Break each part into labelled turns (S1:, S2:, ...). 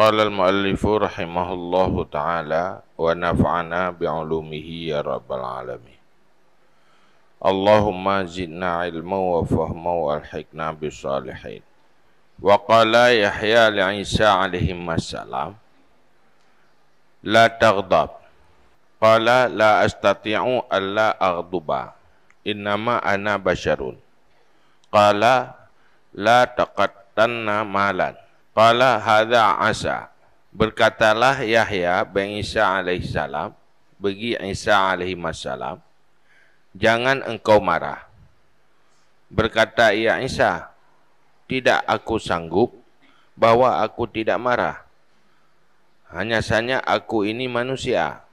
S1: قال المؤلف رحمه الله تعالى ونفعنا بعلومه يا رب العالمين اللهم زدنا علما وفهما والحقنا بالصالحين وقال يحيى لعيسى عليهما السلام لا تغضب قال لا أستطيع ألا أغضب إنما أنا بشر قال لا تقتن مالا Qala hadha Asa. Berkatalah Yahya bin Isa alaihi salam bagi Isa alaihi masalam, jangan engkau marah. Berkata ia Isa, tidak aku sanggup bahwa aku tidak marah. Hanya saja aku ini manusia.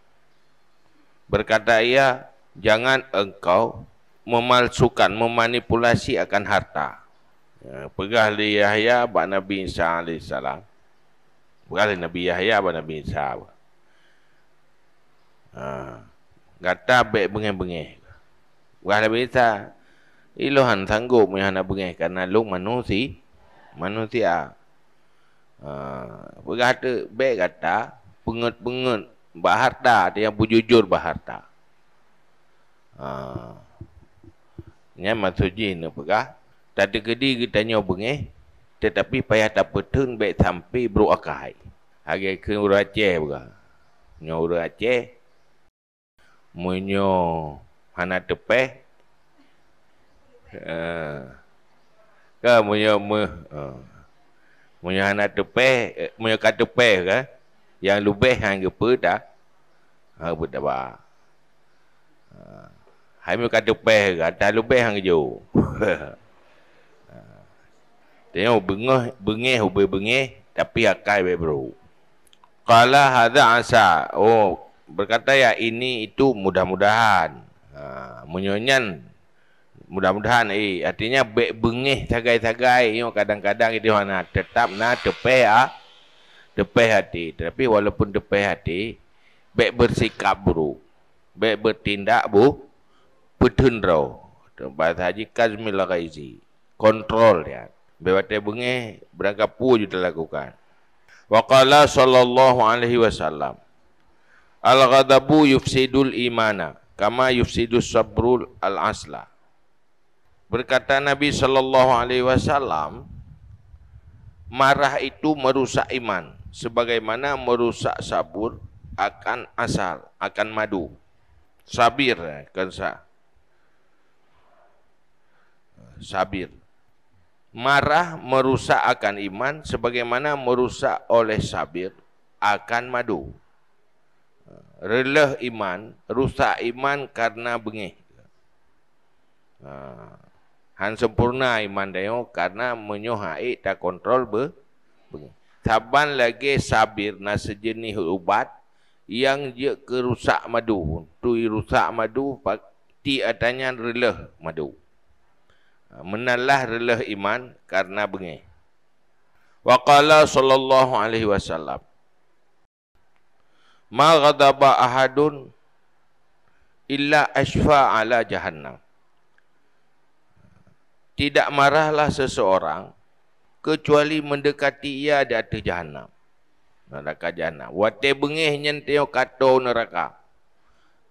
S1: Berkata ia, jangan engkau memalsukan, memanipulasi akan harta. Eh, pegah li Yahya ba Nabi Isa alaihi Pegah li Nabi Yahya ba Nabi Isa. Ha. Gata be bengeh-bengeh. Pegah Nabi Isa. Ilohan sanggup mi hana bengeh karena lu manusi. Manusia. Ha. Pegah tu be kata pengut-pengut baharta dia yang bujujur baharta. Ha. Nya masuji ni pegah. Tak ada kedi kita tanya bengih. Tetapi payah tak petun baik sampai beruk akai. Hari ke urat Aceh buka. Nyo urat Aceh. Munyo hana tepe. Ha. ke munyo mu uh, ha. munyo hana tepe, uh, eh, munyo kata pe ke. Yang lubeh hang gepe dah. Ha but apa. Ha. Hai mu kata pe, kata lubeh hang jauh. Tengok bengah bengih ubi bengih tapi akai be bro. Qala hadza asa. Oh, berkata ya ini itu mudah-mudahan. Ha, menyonyan mudah-mudahan eh artinya be bengih sagai-sagai yo kadang-kadang itu mana tetap na tepe ha. Ah. Tepe hati. Tapi walaupun tepe hati, be bersikap bro. Be bertindak bu betun raw. Bahasa haji kazmil ghaizi. Kontrol ya. Bebatai bengih, berangkapu juga lakukan. Wa qala sallallahu alaihi wasallam Al-ghadabu yufsidul imana kama yufsidus sabrul al-asla Berkata Nabi sallallahu alaihi wasallam marah itu merusak iman sebagaimana merusak sabur akan asal akan madu sabir eh, kan sa sabir marah merusak akan iman sebagaimana merusak oleh sabir akan madu. Relah iman, rusak iman karena bengih. Ha. Han sempurna iman dayo karena menyohai tak kontrol be bengih. Saban lagi sabir na sejenis ubat yang je kerusak madu. Tu rusak madu pak ti adanya relah madu menalah relah iman karena bengih. Wa qala sallallahu alaihi wasallam Ma ghadaba ahadun illa ashfa ala jahannam Tidak marahlah seseorang kecuali mendekati ia di atas jahannam neraka jahannam wa te bengih kato neraka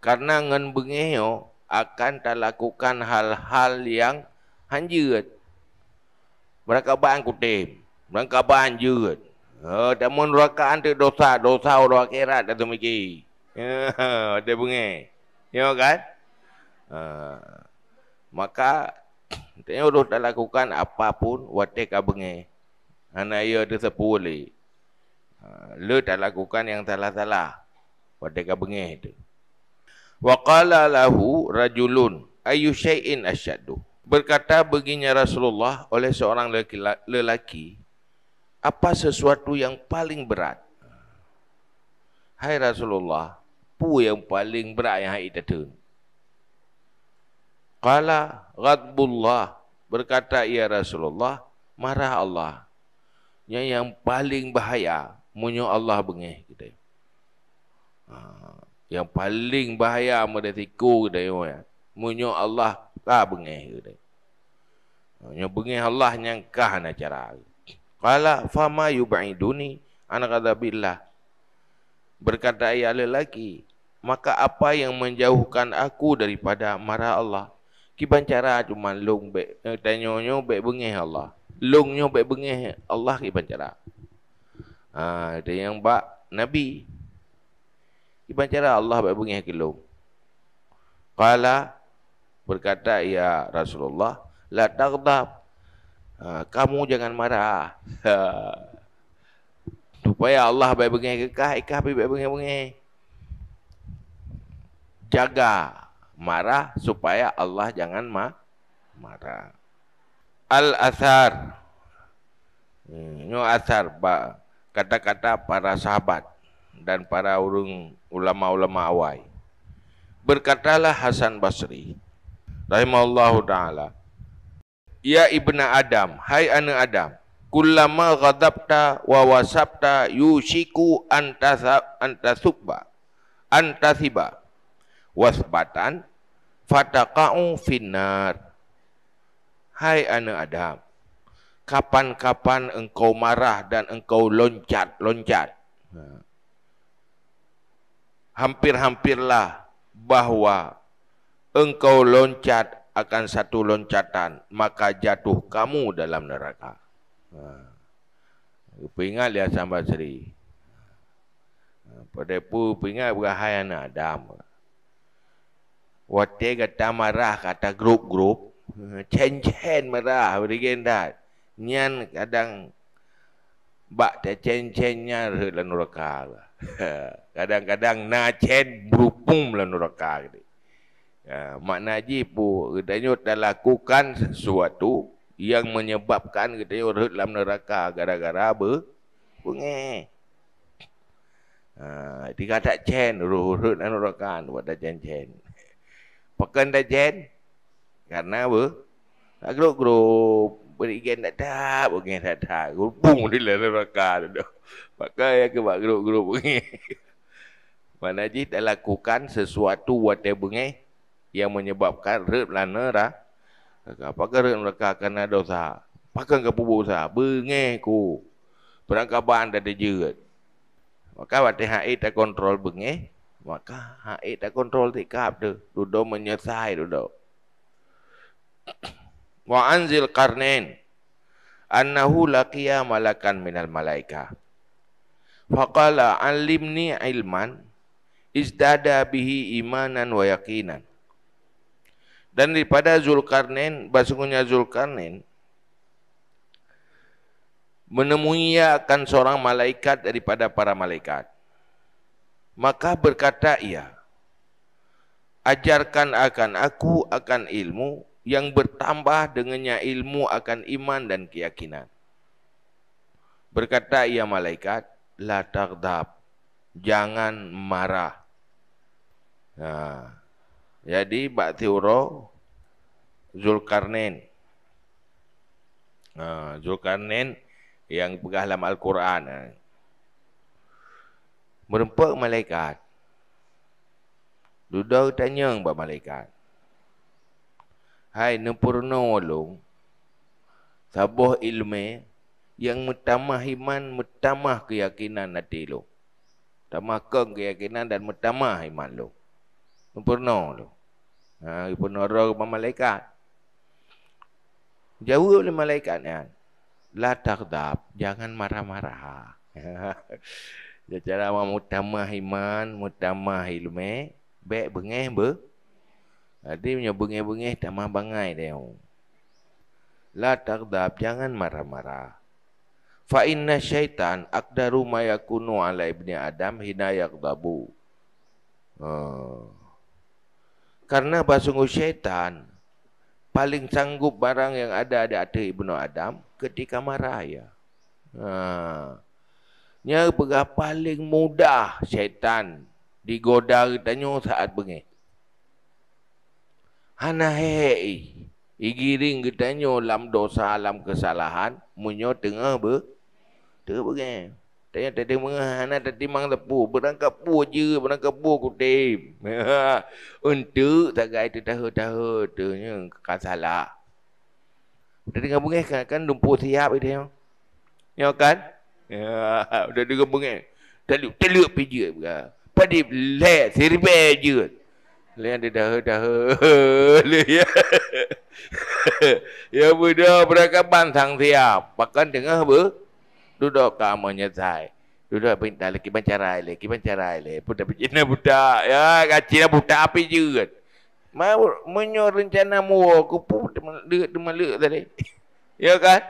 S1: karena ngen bengih akan tak lakukan hal-hal yang hanya dượt Và các bạn của tìm Và các bạn dượt Đã muốn ra các anh đồ xa đồ xa đồ kê kan ha, Maka Tanya urus dah lakukan apapun Watek abenge Hanya ia ada sepuli ha, Lu dah lakukan yang salah-salah Watek abenge itu Wa lahu rajulun Ayu syai'in asyadu berkata begini ya Rasulullah oleh seorang lelaki, lelaki apa sesuatu yang paling berat Hai Rasulullah pu yang paling berat yang hai tatun Kala ghadbullah berkata ya Rasulullah marah Allah yang yang paling bahaya munyo Allah bengih kita ha, yang paling bahaya mereka tiku kita ya Allah lah bengih ke dia. Hanya bengih Allah nyangkah nak cara. Qala fama yub'iduni an ghadabillah. Berkata ia ya, lelaki, maka apa yang menjauhkan aku daripada marah Allah? Kiban cara cuma long be eh, tanyonyo be bengih Allah. Lungnyo be bengih Allah kiban cara. Ha, ada yang bak Nabi. Kiban cara Allah be bengih ke lung. Qala berkata ya Rasulullah la taghdab ha, kamu jangan marah ha. supaya Allah baik bengi kekah ikah bi baik bengi bengi jaga marah supaya Allah jangan ma marah al athar hmm, nyo athar kata-kata para sahabat dan para ulung ulama-ulama awai berkatalah Hasan Basri rahimallahu taala ya ibna adam hai ana adam kullama ghadabta wa wasabta yushiku antasa antasubba antasiba wasbatan fataqa'u finnar hai ana adam kapan-kapan engkau marah dan engkau loncat-loncat ha. hampir-hampirlah bahwa engkau loncat akan satu loncatan maka jatuh kamu dalam neraka. Ha. Peringat dia sambal seri. Ha. Pada pun peringat berhai anak Adam. Wate kata marah kata grup-grup. Ha, Cen-cen marah berikan dah. Nyan kadang bak te cen-cennya dalam neraka. Ha. Kadang-kadang na cen berupung dalam neraka. Gitu. Ya, najib haji kita katanya dah lakukan sesuatu yang menyebabkan kita orang dalam neraka gara-gara apa? Bunge. Ha, tiga tak chen roh roh dan neraka buat dah chen chen. Pekan dah chen karena apa? Tak grup grup beri gen tak tak bunge tak tak. Bung di dalam neraka tu. Pakai yang kebak grup grup bunge. Mana jadi dah lakukan sesuatu whatever bunge. Eh? yang menyebabkan red lana dah. Apakah red mereka akan dosa? apa ke pupuk dosa? Bengeh ku. Perangkapan dah terjerat. Maka waktu hak tak kontrol bengeh. Maka hak tak kontrol tikap tu. Duduk menyesai duduk. Wa anzil karnen. Annahu laqiya malakan minal malaika. Faqala alimni ilman. Izdada bihi imanan wa yakinan dan daripada Zulkarnain basungnya Zulkarnain menemui akan seorang malaikat daripada para malaikat maka berkata ia ajarkan akan aku akan ilmu yang bertambah dengannya ilmu akan iman dan keyakinan berkata ia malaikat la tagdab jangan marah nah ha. Jadi bakti uro Zulkarnain. Ha, Zulkarnain yang pegah dalam Al-Quran. Ha. Merempak malaikat. Duduk tanya buat malaikat. Hai nempurna walung. Sabah ilmu yang mutamah iman, mutamah keyakinan hati lo. Mutamah keyakinan dan mutamah iman lo. Sempurna lo. Ha, dia pun orang rumah malaikat. Jawab oleh malaikat ni. Kan? La takdab. Jangan marah-marah. Secara -marah. mutamah iman, mutamah ilmu. Baik bengih ber. Jadi punya bengih-bengih tamah bangai dia. La takdab. Jangan marah-marah. Fa inna syaitan akdaru mayakunu ala ibni Adam hina yakdabu. Hmm. Karena apa sungguh syaitan paling sanggup barang yang ada di atas Ibnu Adam ketika marah ya. Ha. Nya pegah paling mudah syaitan digoda ditanyo saat bengi. Hana hei igiring ditanyo lam dosa alam kesalahan munyo tengah ber, tengah bengi. Tanya tadi mengahana tadi mang lepu berangkat pu je berangkat pu ku tim. Untuk tagai tu tahu tahu tu nya kasala. Tadi dengar bunge kan kan lumpu siap kan? itu yang. Ya kan? Ya, udah dengar bunge. Telu telu piji ka. Padi le sirbe je. Le ada dah dah. Le ya. Ya budak berangkat pantang siap. Pakan dengar ber. Duduk ke amanya Zai. Duduk apa yang tak lagi bancarai le. Kita bancarai le. Budak pijina budak. Ya, kacil lah budak api je kan. Mau menyuruh rencana mua. Aku pun demalik demalik tadi. Ya kan?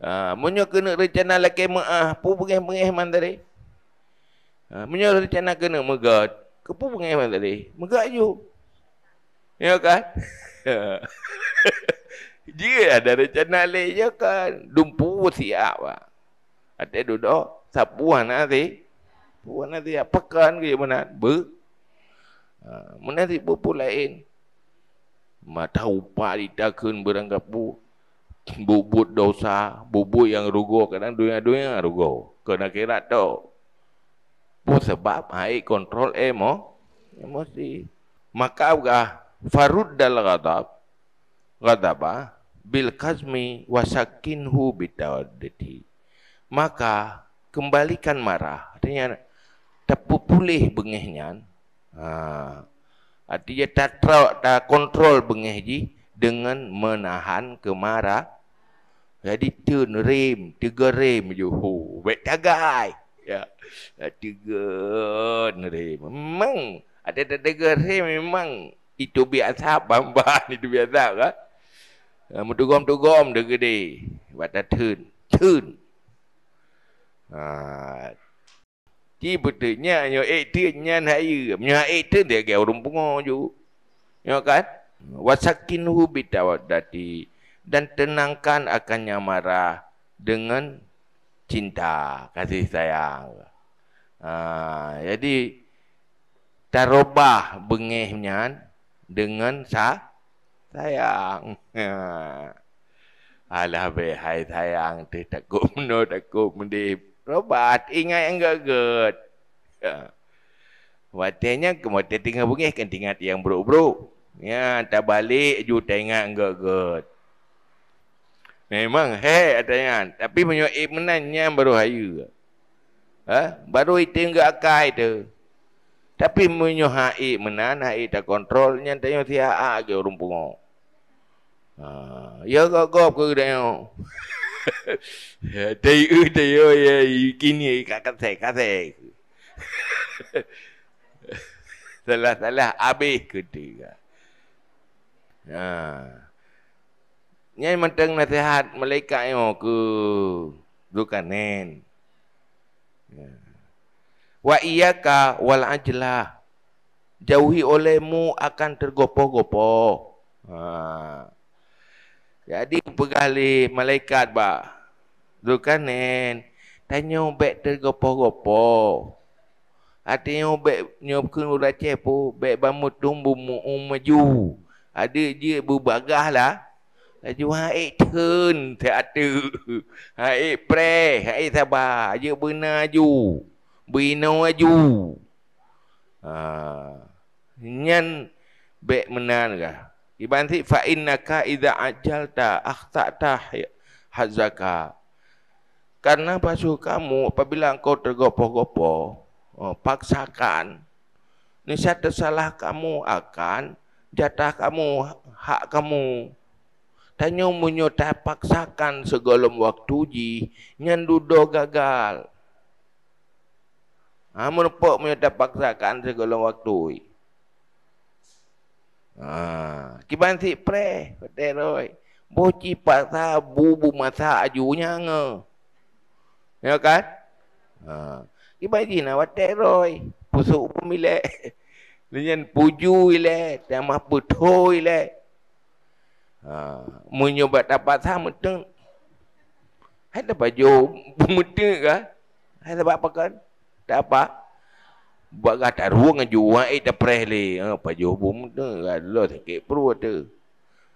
S1: Uh, ha, menyuruh kena rencana laki ma'ah. Apa pengeh-pengeh man tadi? Uh, ha, menyuruh rencana kena megat. Kepu pengeh man tadi? Megat je. Ya kan? Dia ada rencana lain je ya kan. Dumpu siap lah. Ada duduk, sapuan nanti. Puan nanti, apa kan? ke mana? Ber. Ha, mana nanti berpul lain. Mata upah ditakun bu Bubut dosa, bubut yang rugo kadang dunia-dunia rugo. Kena kira tu. Bu sebab hai kontrol emo emosi. Maka uga farud dal ghadab. Ghadaba bil kazmi wasakinhu bitawaddati maka kembalikan marah artinya tak pulih bengehnya ha. artinya tak, tra, tak kontrol bengeh ji dengan menahan kemarah jadi tun rim tiga rim ju hu wet tagai ya tiga rim memang ada ada tiga rim memang itu biasa bambah itu biasa ha. kan ha, mudugom-dugom de gede wat tun tun Ha. Ti betulnya yo ekte nyan hayu. Nya ekte dia ge urung bunga ju. Yo kan? Wasakinhu bitawaddati dan tenangkan akannya marah dengan cinta kasih sayang. Ha, jadi tarobah bengehnya dengan sa sayang. Ha. Alah be hai sayang tu takut mendo takut mendip. Robat, ingat yang gagut. Ya. Watenya kemudian tinggal bunyi kan tinggal yang buruk-buruk. Ya, tak balik ju tengah gagut. Memang hei adanya, tapi punya imannya baru hayu. Ha? Baru itu enggak akai tu. Tapi punya hai menana hai tak kontrolnya tanya siapa ke rumpung. Ha, ya gagap ke dia. Dei u de yo ye kini ka ka te ka Salah salah abih ke dia. Ha. Nyai mendeng nasihat malaikat yang oh, ku bukan nen. Ya. Wa iyaka wal ajlah. Jauhi olehmu akan tergopoh-gopoh. Ha. Jadi pegah li malaikat ba. Zulkarnain tanya ubek tergopo-gopo. Ati ubek nyopkeun urat cepu, bek bamu tumbu mu umaju. Ada je bubagah lah. Laju haik turn teatu. Haik pre, haik sabar. Je bina ju. Bina ju. Ha. Nyan bek menan kah? Ibanti fa innaka idza ajalta akhtata hazaka. Karena pasu kamu apabila engkau tergopo-gopo, oh, paksakan satu salah kamu akan jatah kamu hak kamu. Tanya munyo paksakan segolom waktu ji nyandudo gagal. Amun ha, pok munyo paksakan segolom waktu ji. Kiban si pre, betul oi. Boci pasa bubu masa ajunya nge. Ya kan? Ha. Kiban si na betul oi. Pusu pemile. Lenyen puju ile, tema puto ile. Ha, menyobat dapat sama teng. Hai dapat jo mutu ka? Hai dapat apa kan? Dapat buat gatal ruang aju wai ta preh le ha pa jo bum tu kan, galo lah sakit perut tu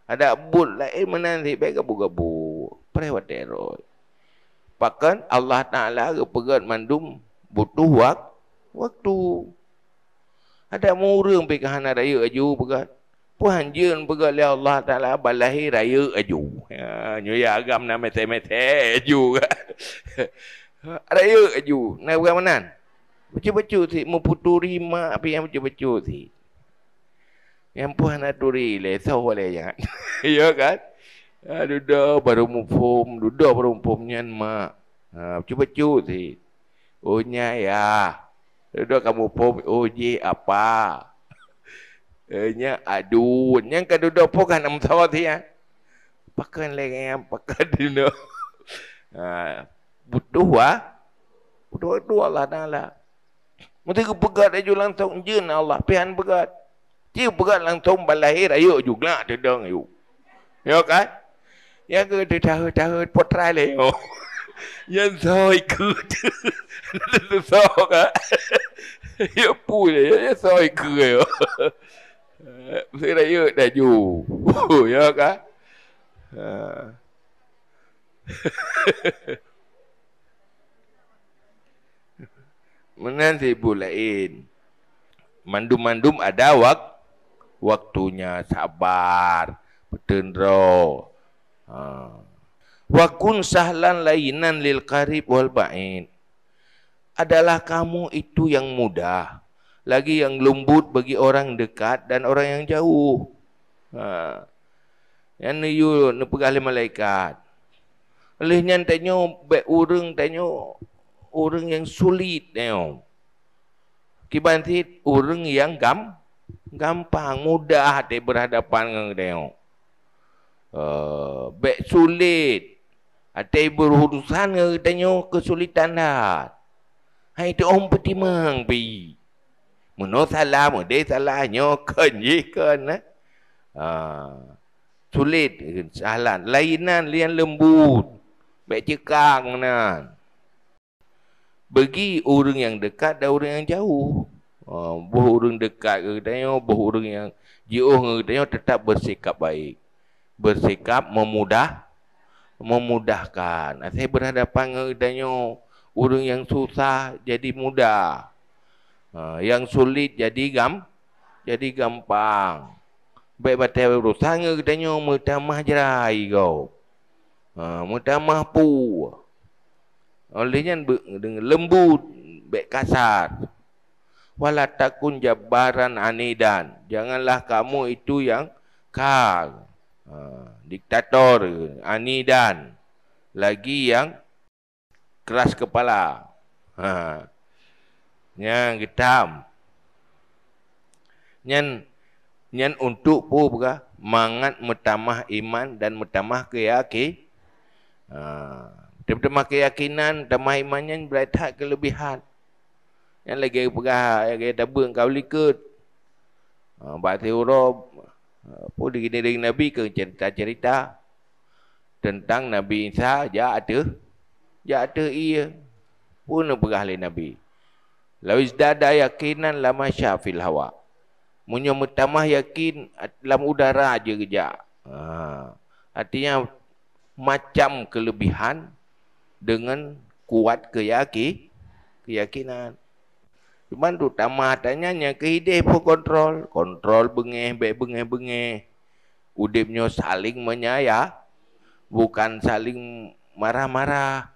S1: ada bul lai eh, mana si baik gabu kan, gabu preh wat ero pakan Allah taala ge pegat mandum butuh wak waktu ada murung pe kahana raya aju pegat Puan jen pegal le Allah Ta'ala balahi raya aju. Ya, ha, nyuya agam na mete-mete aju. Kan. raya aju. Nak buat mana? Becu-becu si Memputu rima Apa yang becu-becu si Yang puan nak turi le Sao boleh Ya kan ha, ah, Duduk baru mumpum Duduk baru mumpum Nyan mak ha, Becu-becu si Oh nyai ya Duduk kamu pom Oh ye apa eh, Nya adun Nyan kan duduk pun kan Nama sawah si ya Pakan lagi yang pakan dina ha, Butuh ah. lah Butuh-butuh Allah Ta'ala mereka pegat aja ulang tahun. Jena Allah. Pihan pegat. Dia pegat ulang tahun balahir. Ayo juga. Dedang ayo. Ya kan? Ya ke dia tahu-tahu potrai lah. Ya. Ya zau ikut. Dia zau kan? Ya pun ya. Ya zau ikut ya. Mesti dah yuk dah ju. Ya kan? Ha. menazibul lain. Mandum-mandum ada wak waktunya sabar, tendro. Ha. Wa kun sahlan lainan lil qarib wal ba'id. Adalah kamu itu yang mudah lagi yang lembut bagi orang dekat dan orang yang jauh. Ha. Yang ni yu ni pegali malaikat. Lih nyantainya be urung tanyo orang yang sulit tengok. Kibantit orang yang gam, gampang, mudah dia berhadapan dengan tengok. Uh, eh, bek sulit atau ah, berurusan dengan tanya kesulitan dah. Hai tu om petimang pi. Mano salah, mano dia salah, nyokan, nyokan. Ha? Uh, eh. ah, sulit, salah. Lainan yang lembut. Baik cekang nan. Pergi orang yang dekat dan orang yang jauh. Uh, buah orang dekat ke katanya, buah orang yang jauh ke katanya, tetap bersikap baik. Bersikap memudah, memudahkan. Ah, saya berhadapan ke katanya, orang yang susah jadi mudah. Uh, yang sulit jadi gam, jadi gampang. Baik batal berusaha ke katanya, mutamah jerai kau. Uh, mutamah puh. Olehnya dengan lembut, baik kasar. Walatakun jabaran anidan. Janganlah kamu itu yang kar. Ha, diktator anidan. Lagi yang keras kepala. Ha. Yang hitam. Yang nyen untuk pu buka mangat metamah iman dan metamah keyakin. Ha. Terutama keyakinan tamah imannya berat kelebihan. Yang lagi pegah yang kata beng kau likut. Ah bate urob ah, pun dikini dengan nabi ke cerita-cerita tentang nabi Isa ja ada ja ada iya, pun pegah le nabi. Lalu izdada yakinan lama syafil hawa. Munyo mutamah yakin dalam udara aja geja. Ah, artinya macam kelebihan dengan kuat keyaki keyakinan. Cuma tu tamah tanyanya kehidih pun kontrol. Kontrol bengeh, be bengeh-bengeh. Udipnya saling menyaya. Bukan saling marah-marah.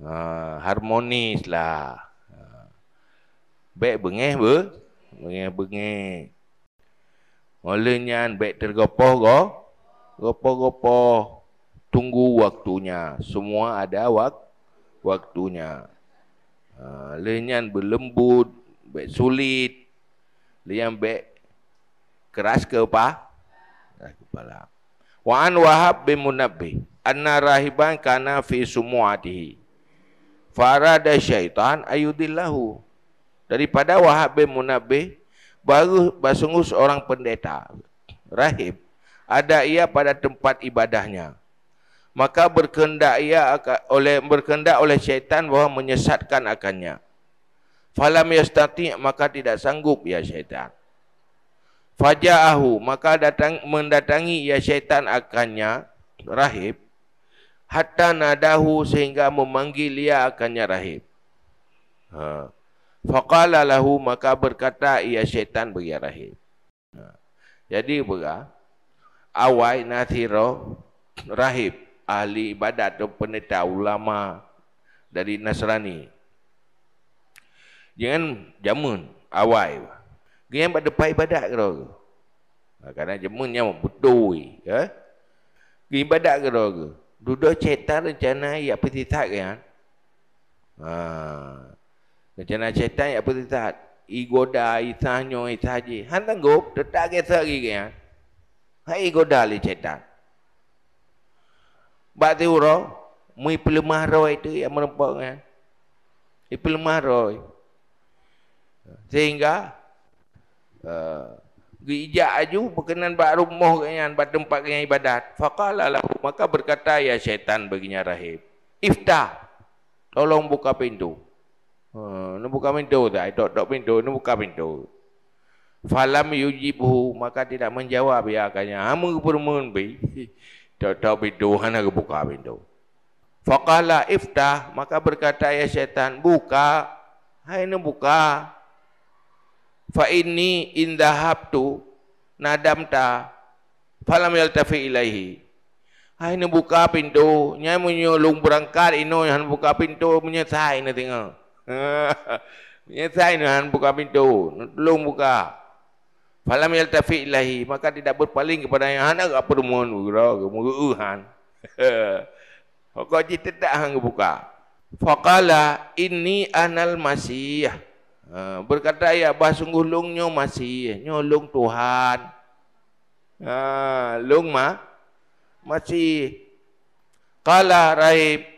S1: Uh, harmonis lah. Ha. Be baik bengeh be, Bengeh-bengeh. Olehnya baik tergopoh go. Gopoh-gopoh tunggu waktunya. Semua ada wak waktunya. Ha, lenyan berlembut, baik sulit. Lenyan baik keras ke apa? Keras kepala. Wa an wahab bin munabbi anna rahiban kana fi sumuatihi. Farada syaitan ayudillahu. Daripada wahab bin munabbi baru bersungguh seorang pendeta rahib ada ia pada tempat ibadahnya maka berkehendak ia oleh berkehendak oleh syaitan bahwa menyesatkan akannya. Falam yastati maka tidak sanggup ya syaitan. Faja'ahu maka datang mendatangi ya syaitan akannya rahib hatta nadahu sehingga memanggil ia akannya rahib. Ha. Faqala lahu maka berkata ia syaitan bagi rahib. Ha. Jadi berah awai nathiro rahib ahli ibadat atau pendeta ulama dari Nasrani. Jangan jamun awai. Jangan pada pai ibadat kau tu. Ha, kerana jamun yang betul. Ya. Eh? ibadat kau tu. Duduk cerita rencana yang apa tidak kan? Ha. Rencana cerita yang apa tidak? Igo dah, itah nyong, itah je. Han tanggup, tetap kisah lagi kan? Hai, goda dah li cerita. Bak tu roh, mui pelemah roh itu yang merempak dengan. I pelemah roh. Sehingga, uh, eh, Gijak aju berkenan bak rumah dengan, bak tempat dengan ibadat. Fakalala, maka berkata, ya syaitan baginya rahib. Iftah, tolong buka pintu. Ini uh, eh, buka pintu tak? Tak, tak pintu, ini buka pintu. Falam yujibuhu, maka tidak menjawab ya akannya. Amu permen bih. tahu pintu hana ke pintu Fakala iftah maka berkata ya syaitan buka hai ini buka fa ini inni in nadam ta, falam yaltafi ilaihi hai ini buka pintu nya menyolong berangkat ino han buka pintu menyesai ini tinggal menyesai ini han buka pintu tolong buka, pintu. buka falam yaltafi ilahi maka tidak berpaling kepada yang hendak apa demun gura gemuruhan pokok tidak hang buka faqala ini anal masih ha, berkata ya bah sungguh lung nyo masih nyo lung tuhan ha lung ma masih qala rahib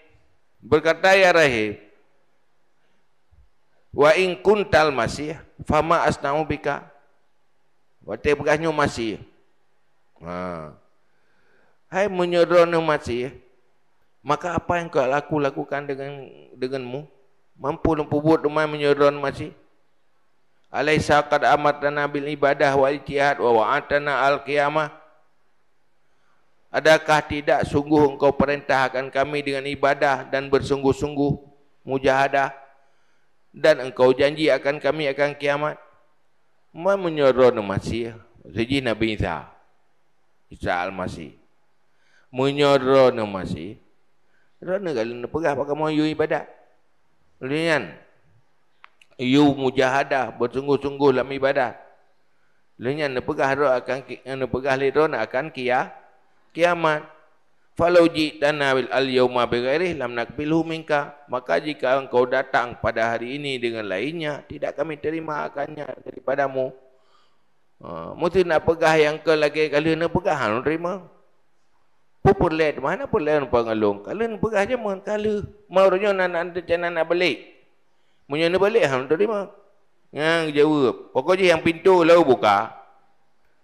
S1: berkata ya rahib wa in masih fama asna'u bika Batik bekasnya masih. Ha. Hai menyerahnya masih. Maka apa yang kau laku lakukan dengan denganmu? Mampu dan pubut rumah menyerah masih? Alaysa qad amatana nabil ibadah wal jihad wa wa'atana al qiyamah? Adakah tidak sungguh engkau perintahkan kami dengan ibadah dan bersungguh-sungguh mujahadah dan engkau janji akan kami akan kiamat? Mau menyuruh nu masih, siji Nabi Isa. Isa Al-Masih. Menyuruh nu masih. Rana kali nu pegah pakai moyo ibadah. Lian. Yu mujahadah bersungguh-sungguh dalam ibadah. Lian nu pegah ro akan nu pegah le akan kia kiamat. Falau jitana bil al-yawma bighairih lam nakbilhu minka. Maka jika engkau datang pada hari ini dengan lainnya, tidak kami terima akannya daripadamu. Uh, mesti nak pegah yang ke lagi kalau nak pegah hal terima. Pupur led mana pun led pengalung. Kalau nak pegah je mun kala marunya nan ande jana nak balik. Munya nak balik hal terima. Yang jawab. Pokoknya yang pintu lalu buka.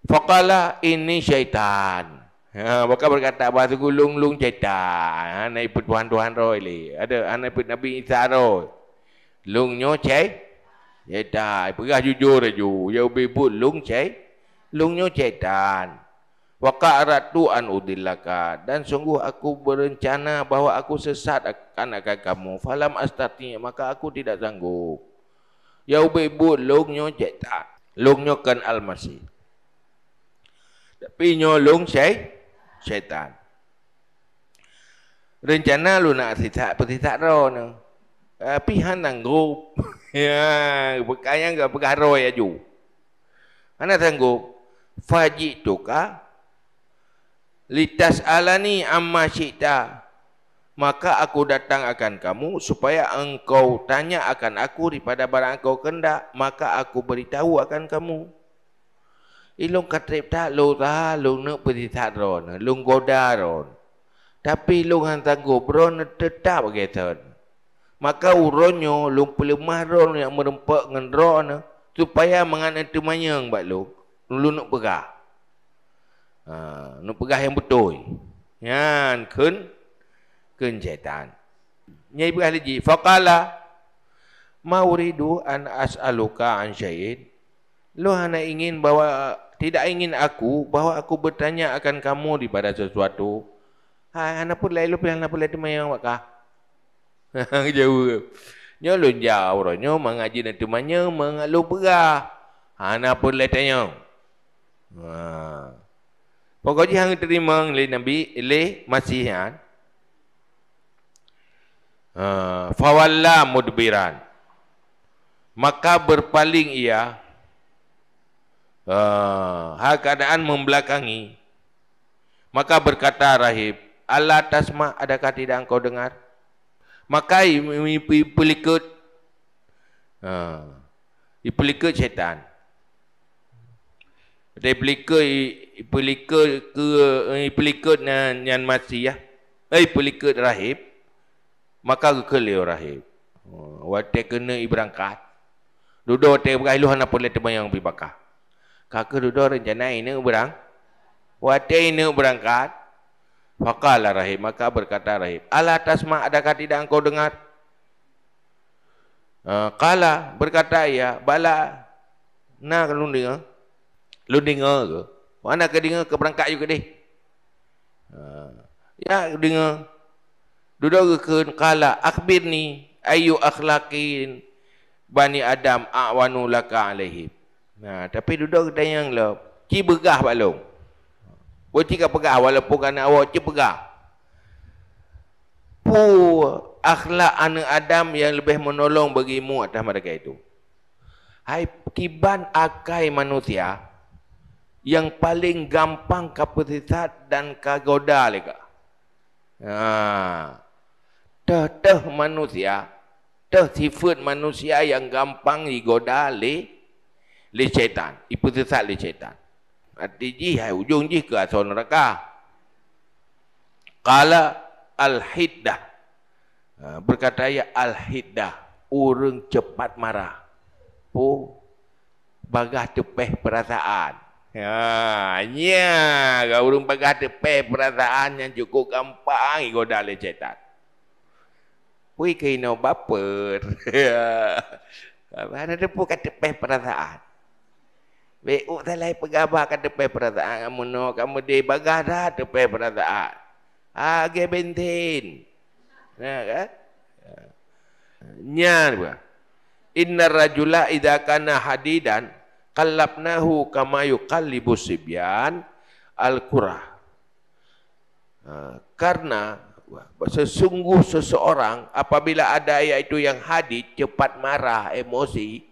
S1: Faqala ini syaitan. Ha, bukan berkata bahasa gulung lung cetak. Ha, naik put Tuhan Tuhan roh ini. Ada anak ha, put Nabi Isa roh. Lung nyo cek. Cetak. Pergah jujur aja. Ya ubi put lung cek. Lung nyo cetak. Waka arat tu an udilaka. Dan sungguh aku berencana bahawa aku sesat akan anak kamu. Falam astati. Maka aku tidak sanggup. Ya ubi put lung nyo cetak. Lung nyo kan almasih. Tapi nyolong saya syaitan. Rencana lu nak tidak pergi tak ro Tapi Uh, pihan nang grup. ya, bekayang ke pegaro ya ju. Mana tanggup? Fajik tu ka? Litas alani amma syita. Maka aku datang akan kamu supaya engkau tanya akan aku daripada barang engkau kendak. Maka aku beritahu akan kamu ilung katrip ta lu ta lu ne pedita ron lu goda ron tapi lu han tanggo bro tetap geton maka uronyo lu pelemah ron yang merempak ngan ron supaya mengana temanya ng bak lu lu nak pegah ha, nak pegah yang betul nyan ken kun setan nyai pegah lagi faqala ma an as'aluka an syait. lu ingin bawa tidak ingin aku bahwa aku bertanya akan kamu di pada sesuatu. Ha, ana pun lain lupa ana pun lain mayang wak kah. Jauh. Nyo lun ja nyo mengaji na tu manya mengalu bera. Ha, ana pun lain tanya. Ha. Pokoknya hang terima le nabi le masihan. Ha, fawalla mudbiran. Maka berpaling ia hal ha, keadaan membelakangi maka berkata rahib Allah tasma adakah tidak engkau dengar maka ipulikut ha ipulikut syaitan replika ipulika ke ipulika yang masih ya eh ipulika rahib maka ke leo rahib oh, wate kena iberangkat duduk te berailuh apa pole te bayang bakar kakak duduk rencana ini berang wate ini berangkat faqala rahib maka berkata rahib ala tasma adakah tidak engkau dengar uh, eh, kala berkata ya bala nak kalau dengar lu dengar ke mana ke dengar ke berangkat juga deh uh, ya dengar duduk ke kun kala akhbirni ayu akhlakin bani adam a'wanu laka alaihim Nah, ha, tapi duduk kedai yang lo, lah. ci begah Pak Long. Bu ci pegah walaupun kan awak ci pegah. Pu akhlak anak Adam yang lebih menolong bagimu atas mereka itu. Hai kiban akai manusia yang paling gampang kapasitas dan kagoda leka. Nah, ha. teh teh manusia, teh sifat manusia yang gampang digoda leh oleh syaitan. Ibu sesat oleh syaitan. Mati ji, hai ujung ji ke asal neraka. Kala al-hiddah. Ha, berkata ya al-hiddah. Orang cepat marah. Oh, bagah tepeh perasaan. Ya, ya. Kalau orang bagah tepeh perasaan yang cukup gampang, ah, ikut dah oleh syaitan. Pui kena baper. Ya. Kerana dia pun kata perasaan tak telai pegabah ke kan depan perasaan kamu no. Kamu di bagah dah depan perasaan. Agak bintin. Ya ha, kan? Nyar buka. Inna rajula idha kana hadidan kalapnahu kama yuqallibu sibyan al-qurah. Ha, karena sesungguh seseorang apabila ada yaitu yang hadid cepat marah emosi.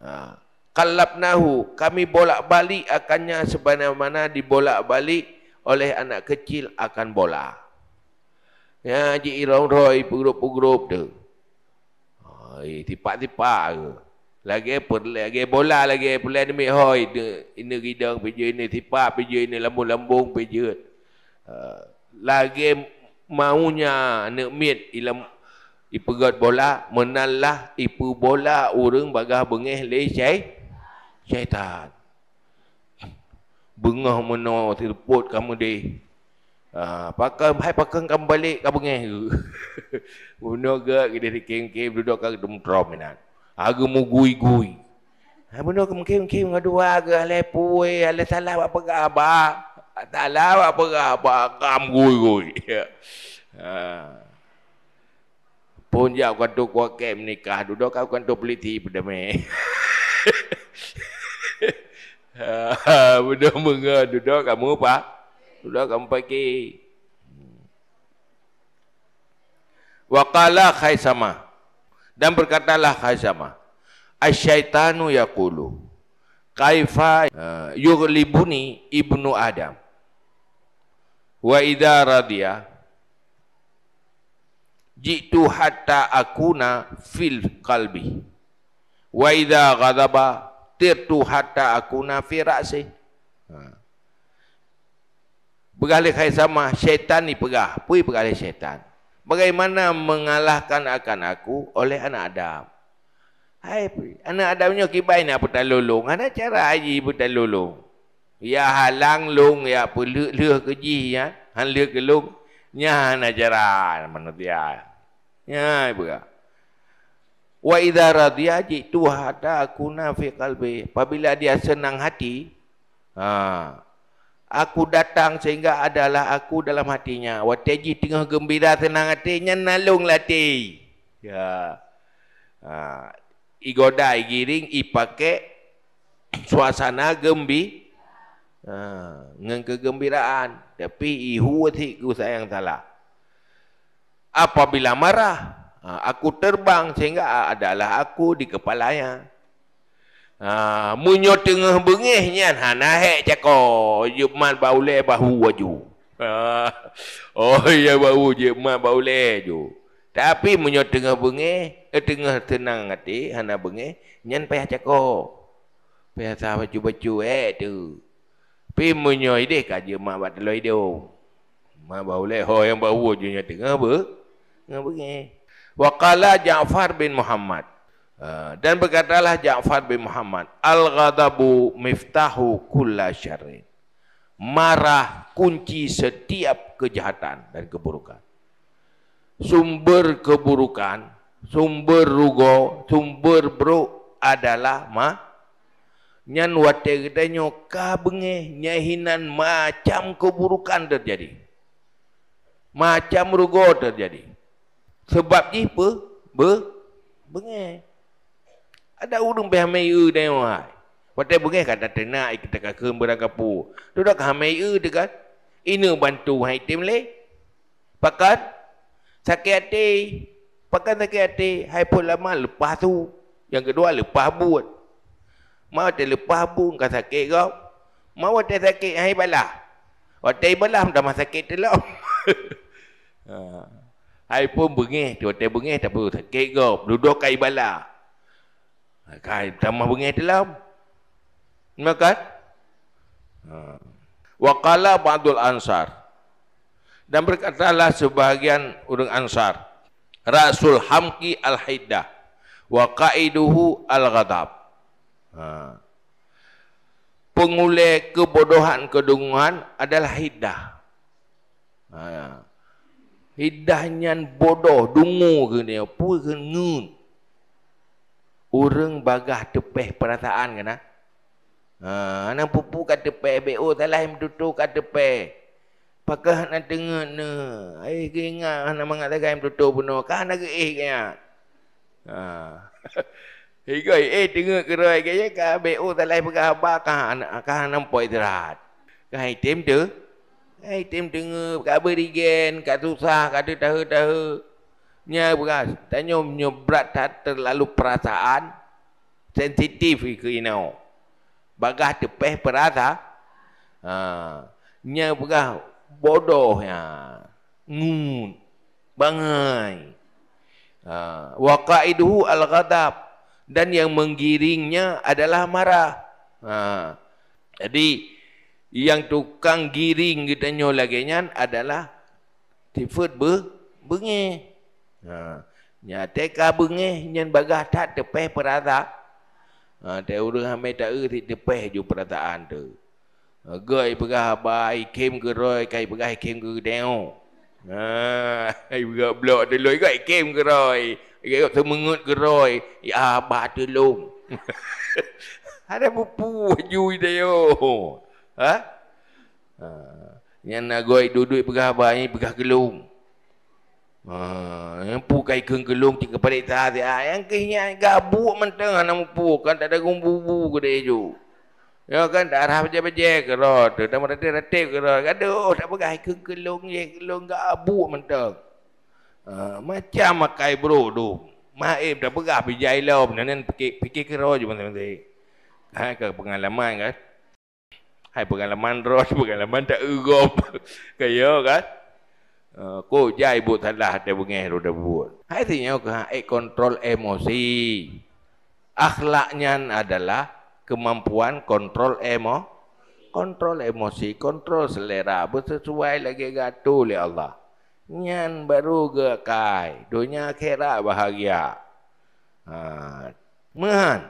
S1: Ha, qallabnahu kami bolak-balik akannya sebagaimana dibolak-balik oleh anak kecil akan bola ya ji irong roy, pugrup-pugrup tu ai tipak-tipak ke lagi pun lagi bola lagi demi ni hoi ini ridang pijo ini tipak pijo ini lambung-lambung pijo ha, lagi maunya nak mit ilam ipegat bola menallah ipu bola urung bagah bengih leceh syaitan. Bengah mana terput kamu deh. ha, pakai hai pakai kamu balik kamu bengih. Bunuh ke kita dikem-kem duduk kat demtrom minat. Harga mu gui-gui. Ha bunuh kamu kem-kem ngadua ke ale puai ale salah apa ke abah. Tak lah apa ke abah kamu gui-gui. Ha. Pun jauh kan tu kuat nikah duduk kau kan tu peliti meh. Budak menga duduk kamu apa? Duduk kamu pergi. Hmm. Wa qala Khaisama dan berkatalah Khaisama. Asyaitanu yaqulu kaifa eh, yughlibuni ibnu adam wa idza radiya jitu hatta akuna fil qalbi wa idza ghadaba tirtu hatta aku fi ra'si ha. Begali khai sama syaitan ni pegah pui begali syaitan bagaimana mengalahkan akan aku oleh anak adam hai pui anak adamnya kibai ni apa tak lolong ada cara aji betul lolong ya halang long ya peluk leh keji ya han ke kelung Nyah ana jaran mana dia nya begah Wa idza radiya jitu hada kuna fi qalbi. Apabila dia senang hati, ha, aku datang sehingga adalah aku dalam hatinya. Wa taji tengah gembira senang hatinya nalung lati. Ya. Ha, igoda igiring ipake suasana gembi ha, dengan kegembiraan tapi ihuati ku sayang salah apabila marah Ha, aku terbang sehingga ha, adalah aku di kepalanya. Ha, munyo tengah bengih nyan ha naik cako jeman baule bahu waju. Ha, oh ya bahu jeman baule ju. Tapi munyo tengah bengih eh, tengah tenang ngati hana bengih nyan payah cako. Payah sa baju baju eh tu. Pi munyo ide ka jeman bat loido. Oh. Ma baule ho yang bahu ju nyan tengah be. Ngah bengih. Waqala Ja'far bin Muhammad. Ah, dan berkatalah Ja'far bin Muhammad, Al-ghadabu miftahu kulla syarrin. Marah kunci setiap kejahatan dan keburukan. Sumber keburukan, sumber rugo, sumber bro adalah ma nyan wate gedenyo ka benge nyahinan macam keburukan terjadi. Macam rugo terjadi. Sebabnya apa? Be, bengai. Ada urung pe hamaya dan wai. Patai bengai kata tenak kita ke kembar kapu. Tu dak hamaya tu kan. Ini bantu hai tim le. Pakat sakit hati. Pakat sakit hati hai pun lama lepas tu. Yang kedua lepas buat. Mau te lepas pun kau sakit kau. Mau te sakit hai balah. Wat te balah dah masa sakit telah. ha. Hai pun bengih, tiba-tiba bengih tak perlu tak kira duduk kai bala. Ha, kai tambah bengih dalam. Maka ha. Waqala ba'dul ansar dan berkatalah sebahagian orang ansar Rasul Hamki Al-Haiddah wa qaiduhu al-ghadab. Ha. Pengulai kebodohan kedunguan adalah haiddah. Ha. Lidah nyan bodoh, dungu ke ni, apa ke ngun. Orang bagah tepeh perasaan kena. Ha, anak pupu kat tepeh, B.O. Oh, salah yang tutu kat tepeh. Pakah nak tengok ah, ni. Ha. Eh, eh kena ingat anak mengatakan oh, yang tutu pun. Kan nak eh kena. Ha. Hingga eh tengok kerai kaya kah BO salah pegah abah kah kah nampak idrat. Kah item tu Hey, eh, tim dengar berkabar di gen, kat susah, kata tahu-tahu. Nya beras, tanya punya tak terlalu perasaan, sensitif ke ini. Bagah tepeh perasa, ha. nya beras bodohnya, ngun, bangai. Ha. Waqaiduhu al-ghadab, dan yang menggiringnya adalah marah. Ha. Jadi, yang tukang giring kita nyol lagi nyan adalah tifut be bengi. Ha. Nya teka bengi nyan bagah tak tepeh perata. Ha te urang hame tak er tepeh ju perataan tu. Ha gai pegah bai kem ke roi kai pegah kem ke deo. Ha ai buka blok de loi gai kem ke roi. Gai kau semengut ke roi. Ya abah tolong. Ada bubu ju deo. Ha? Ha. Yang nak gua duduk pegah abang ni pegah gelung. Ha, yang pu kai keng gelung tiga palik tah dia. Yang ke nya gabu menteng ana mpu kan tak ada gumbu-bu ke dia tu. Ya kan tak arah baje-baje ke ro, tu dah merata ratif ke ro. Kada tak pegah keng gelung ye gelung gabu menteng. Ha, macam makai bro tu. Maib dah pegah bijai lah. Benda-benda fikir-fikir kerau Ha, ke pengalaman kan. Hai pengalaman ros, pengalaman tak ugup. Kaya kan? Eh, Ko jai buat salah dia bengih roh dia buat. Hai tanya ke hai kontrol emosi. Akhlaknya adalah kemampuan kontrol emo, kontrol emosi, kontrol selera bersesuai lagi gatu le ya Allah. Nyan baru ke kai, dunia akhirat bahagia. Ha, ah, Mahan,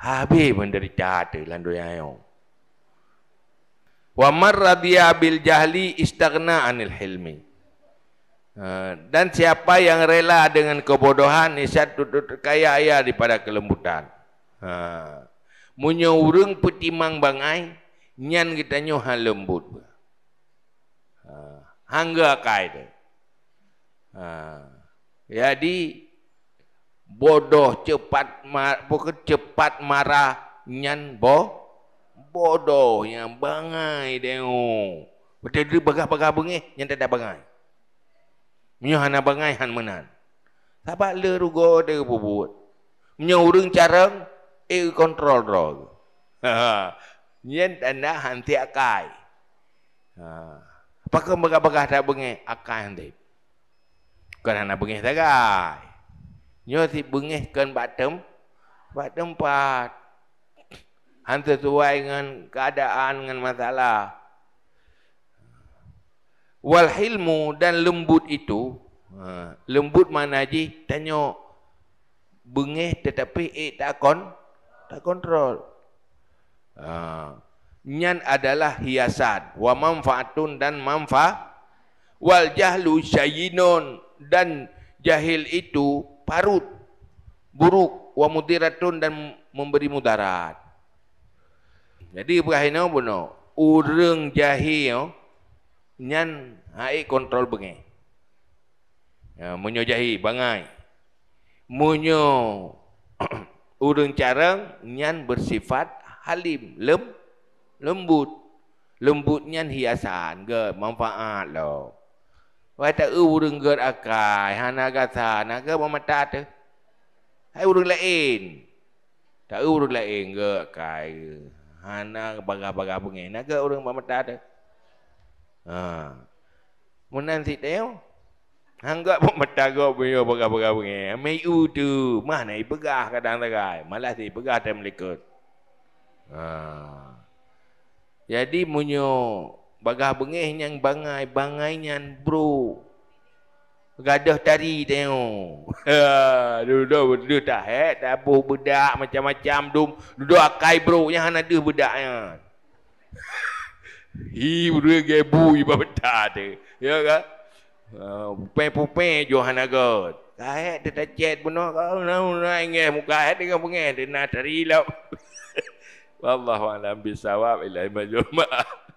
S1: habis menderita tu dalam dunia yang wa marradiya bil jahli istaghna anil hilmi ha, dan siapa yang rela dengan kebodohan niscaya tutut kaya ayah daripada kelembutan ha putimang bangai nyan kita nyo lembut ha hangga kai ha. jadi bodoh cepat mar cepat marah nyan bodoh bodoh yang bangai dengu. Oh. Betul dia bagah-bagah bengi yang tidak bangai. Menyo hana bangai han menan. Sabak le rugo de bubut. Menyo urung carang e control drog. Ha, ha. Nyen tanda hanti akai. Ha. Pakai bagah-bagah tak bengi akai hanti. Kan hana bengi tagai. Nyo si bengi kan batem. Batem pat. Han sesuai dengan keadaan dengan masalah. Wal hilmu dan lembut itu, ha, lembut mana aja tanya bengih tetapi eh, tak kon tak kontrol. Ha. Nyan adalah hiasan wa manfaatun dan manfa wal jahlu syayinun dan jahil itu parut buruk wa mudiratun dan memberi mudarat. Jadi berakhirnya pun no. Ureng jahil yo. Nyan hai kontrol bengi. Ya, munyo jahil bangai. Munyo ureng carang nyan bersifat halim, lem, lembut. Lembut nyan hiasan ke manfaat lo. Wai tak ureng ger akai, hana gasa, naga mamata te. Hai ureng lain. Tak ureng lain ger akai hana baga-baga bengih naga orang buat mata ada ha menan si teo hanggak buat mata go bio bagah-bagah bengih mai u mana i begah kadang tagai malas i begah tem lekut ha jadi munyo baga bengih yang bangai bangainyan bro gadah tari tengok. Ha, duduk duduk tak hek, eh? tak bedak macam-macam dum. Duduk akai bro nya han ada bedak nya. Hi bro gebu iba betah tu. Ya ka? Ha, pe pe Johan agot. Kae tetak chat bunuh kau nau nai ngeh muka hek dengan pengen tenar tari lah. Wallahu alam bisawab ilai majumah.